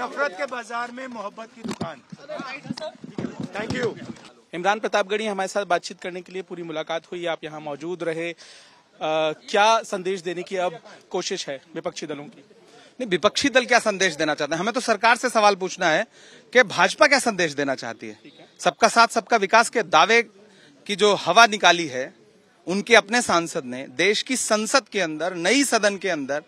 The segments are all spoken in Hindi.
नफरत के बाजार में मोहब्बत की दुकान थैंक यू इमरान प्रतापगढ़ी हमारे साथ बातचीत करने के लिए पूरी मुलाकात हुई आप यहाँ मौजूद रहे आ, क्या संदेश देने की अब कोशिश है विपक्षी दलों की नहीं विपक्षी दल क्या संदेश देना चाहते हैं हमें तो सरकार से सवाल पूछना है कि भाजपा क्या संदेश देना चाहती है सबका साथ सबका विकास के दावे की जो हवा निकाली है उनके अपने सांसद ने देश की संसद के अंदर नई सदन के अंदर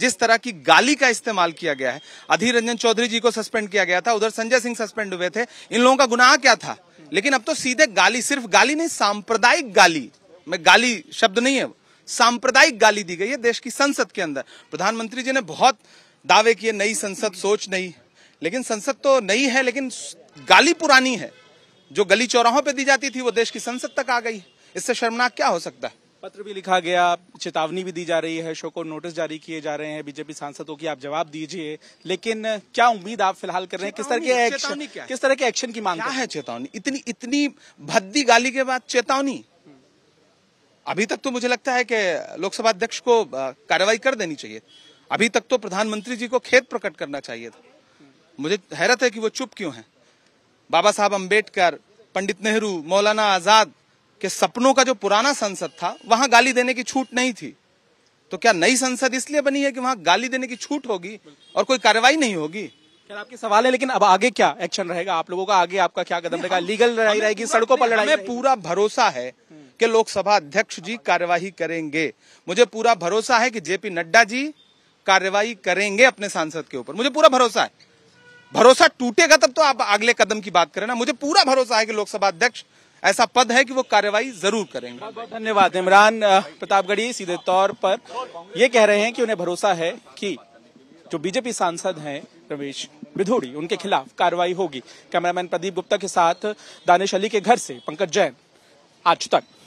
जिस तरह की गाली का इस्तेमाल किया गया है अधीर रंजन चौधरी जी को सस्पेंड किया गया था उधर संजय सिंह सस्पेंड हुए थे इन लोगों का गुनाह क्या था लेकिन अब तो सीधे गाली सिर्फ गाली नहीं सांप्रदायिक गाली में गाली शब्द नहीं है सांप्रदायिक गाली दी गई है देश की संसद के अंदर प्रधानमंत्री जी ने बहुत दावे किए नई संसद सोच नहीं लेकिन संसद तो नई है लेकिन गाली पुरानी है जो गली चौराहों पे दी जाती थी वो देश की संसद तक आ गई इससे शर्मनाक क्या हो सकता है पत्र भी लिखा गया चेतावनी भी दी जा रही है शो को नोटिस जारी किए जा रहे हैं बीजेपी सांसदों की आप जवाब दीजिए लेकिन क्या उम्मीद आप फिलहाल कर रहे हैं किस तरह के एक्शन किस तरह के एक्शन की मांग क्या है चेतावनी इतनी इतनी भद्दी गाली के बाद चेतावनी अभी तक तो मुझे लगता है कि लोकसभा अध्यक्ष को कार्रवाई कर देनी चाहिए अभी तक तो प्रधानमंत्री जी को खेत प्रकट करना चाहिए था मुझे हैरत है कि वो चुप क्यों है बाबा साहब अम्बेडकर पंडित नेहरू मौलाना आजाद कि सपनों का जो पुराना संसद था वहां गाली देने की छूट नहीं थी तो क्या नई संसद इसलिए बनी है कि वहां गाली देने की छूट होगी और कोई कार्रवाई नहीं होगी क्या आपके सवाल है लेकिन अब आगे क्या एक्शन रहेगा आप लोगों का आगे आपका क्या कदम रहेगा लीगल लड़ाई रहेगी सड़कों पर लड़ाई हमें पूरा भरोसा है कि लोकसभा अध्यक्ष जी कार्यवाही करेंगे मुझे पूरा भरोसा है कि जेपी नड्डा जी कार्यवाही करेंगे अपने सांसद के ऊपर मुझे पूरा भरोसा है भरोसा टूटेगा तब तो आप अगले कदम की बात करें ना मुझे पूरा भरोसा है कि लोकसभा अध्यक्ष ऐसा पद है कि वो कार्रवाई जरूर करेंगे बहुत बहुत धन्यवाद इमरान प्रतापगढ़ी सीधे तौर पर ये कह रहे हैं कि उन्हें भरोसा है कि जो बीजेपी सांसद हैं रमेश बिधोड़ी उनके खिलाफ कार्रवाई होगी कैमरामैन प्रदीप गुप्ता के साथ दानिश अली के घर से पंकज जैन आज तक